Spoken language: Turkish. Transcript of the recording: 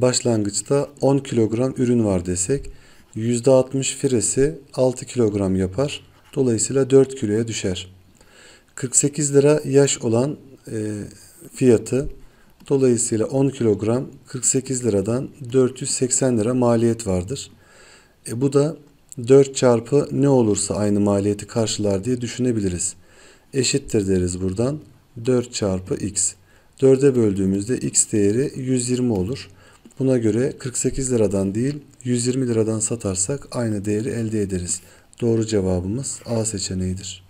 başlangıçta 10 kilogram ürün var desek %60 firesi 6 kilogram yapar. Dolayısıyla 4 kiloya düşer. 48 lira yaş olan e, fiyatı dolayısıyla 10 kilogram 48 liradan 480 lira maliyet vardır. E, bu da 4 çarpı ne olursa aynı maliyeti karşılar diye düşünebiliriz. Eşittir deriz buradan 4 çarpı x. 4'e böldüğümüzde x değeri 120 olur. Buna göre 48 liradan değil 120 liradan satarsak aynı değeri elde ederiz. Doğru cevabımız A seçeneğidir.